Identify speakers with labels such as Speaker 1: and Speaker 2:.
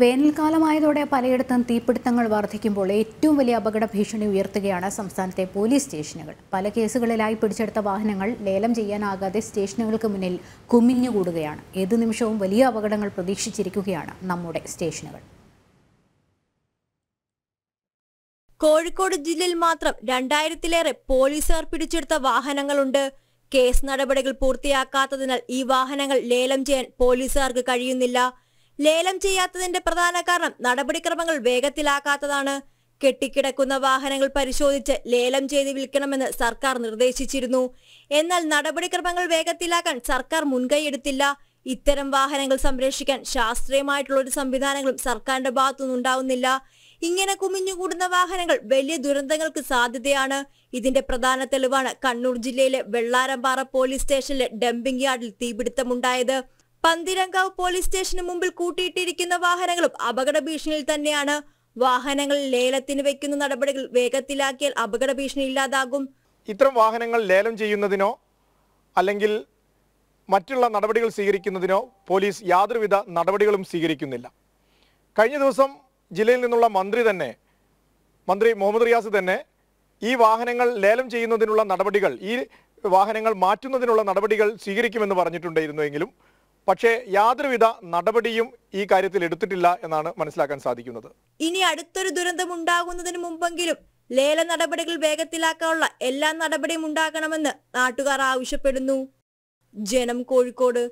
Speaker 1: വേനൽക്കാലമായതോടെ പലയിടത്തും തീപിടുത്തങ്ങൾ വർദ്ധിക്കുമ്പോൾ ഏറ്റവും വലിയ അപകട ഭീഷണി ഉയർത്തുകയാണ് സംസ്ഥാനത്തെ പോലീസ് സ്റ്റേഷനുകൾ പല കേസുകളിലായി പിടിച്ചെടുത്ത വാഹനങ്ങൾ ലേലം ചെയ്യാനാകാതെ സ്റ്റേഷനുകൾക്ക് മുന്നിൽ കുമിഞ്ഞുകൂടുകയാണ് ഏതു നിമിഷവും വലിയ അപകടങ്ങൾ പ്രതീക്ഷിച്ചിരിക്കുകയാണ് നമ്മുടെ സ്റ്റേഷനുകൾ
Speaker 2: കോഴിക്കോട് ജില്ലയിൽ മാത്രം രണ്ടായിരത്തിലേറെ പോലീസുകാർ പിടിച്ചെടുത്ത വാഹനങ്ങളുണ്ട് കേസ് നടപടികൾ പൂർത്തിയാക്കാത്തതിനാൽ ഈ വാഹനങ്ങൾ ലേലം ചെയ്യാൻ പോലീസുകാർക്ക് കഴിയുന്നില്ല ലേലം ചെയ്യാത്തതിന്റെ പ്രധാന കാരണം നടപടിക്രമങ്ങൾ വേഗത്തിലാക്കാത്തതാണ് കെട്ടിക്കിടക്കുന്ന വാഹനങ്ങൾ പരിശോധിച്ച് ലേലം ചെയ്ത് വിൽക്കണമെന്ന് സർക്കാർ നിർദ്ദേശിച്ചിരുന്നു എന്നാൽ നടപടിക്രമങ്ങൾ വേഗത്തിലാക്കാൻ സർക്കാർ മുൻകൈയെടുത്തില്ല ഇത്തരം വാഹനങ്ങൾ സംരക്ഷിക്കാൻ ശാസ്ത്രീയമായിട്ടുള്ള ഒരു സംവിധാനങ്ങളും സർക്കാരിന്റെ ഭാഗത്തുനിന്നുണ്ടാവുന്നില്ല ഇങ്ങനെ കുമിഞ്ഞുകൂടുന്ന വാഹനങ്ങൾ വലിയ ദുരന്തങ്ങൾക്ക് സാധ്യതയാണ് ഇതിന്റെ പ്രധാന തെളിവാണ് കണ്ണൂർ ജില്ലയിലെ വെള്ളാരമ്പാറ പോലീസ് സ്റ്റേഷനിലെ ഡംപിംഗ് യാർഡിൽ തീപിടുത്തമുണ്ടായത് പന്തിരങ്കാവ് പോലീസ് സ്റ്റേഷന് മുമ്പിൽ കൂട്ടിയിട്ടിരിക്കുന്ന വാഹനങ്ങളും അപകട ഭീഷണിയിൽ തന്നെയാണ് വാഹനങ്ങൾ ലേലത്തിന് വെക്കുന്ന നടപടികൾ വേഗത്തിലാക്കിയാൽ
Speaker 3: അപകട ഭീഷണി ഇല്ലാതാകും ഇത്തരം വാഹനങ്ങൾ ലേലം ചെയ്യുന്നതിനോ അല്ലെങ്കിൽ മറ്റുള്ള നടപടികൾ സ്വീകരിക്കുന്നതിനോ പോലീസ് യാതൊരുവിധ നടപടികളും സ്വീകരിക്കുന്നില്ല കഴിഞ്ഞ ദിവസം ജില്ലയിൽ നിന്നുള്ള മന്ത്രി തന്നെ മന്ത്രി മുഹമ്മദ് റിയാസ് തന്നെ ഈ വാഹനങ്ങൾ ലേലം ചെയ്യുന്നതിനുള്ള നടപടികൾ ഈ വാഹനങ്ങൾ മാറ്റുന്നതിനുള്ള നടപടികൾ സ്വീകരിക്കുമെന്ന് പറഞ്ഞിട്ടുണ്ടായിരുന്നുവെങ്കിലും പക്ഷേ യാതൊരുവിധ നടപടിയും ഈ കാര്യത്തിൽ എടുത്തിട്ടില്ല എന്നാണ് മനസ്സിലാക്കാൻ സാധിക്കുന്നത്
Speaker 2: ഇനി അടുത്തൊരു ദുരന്തം ഉണ്ടാകുന്നതിന് മുമ്പെങ്കിലും ലേല നടപടികൾ വേഗത്തിലാക്കാനുള്ള എല്ലാ നടപടിയും ഉണ്ടാകണമെന്ന് നാട്ടുകാർ ആവശ്യപ്പെടുന്നു ജനം കോഴിക്കോട്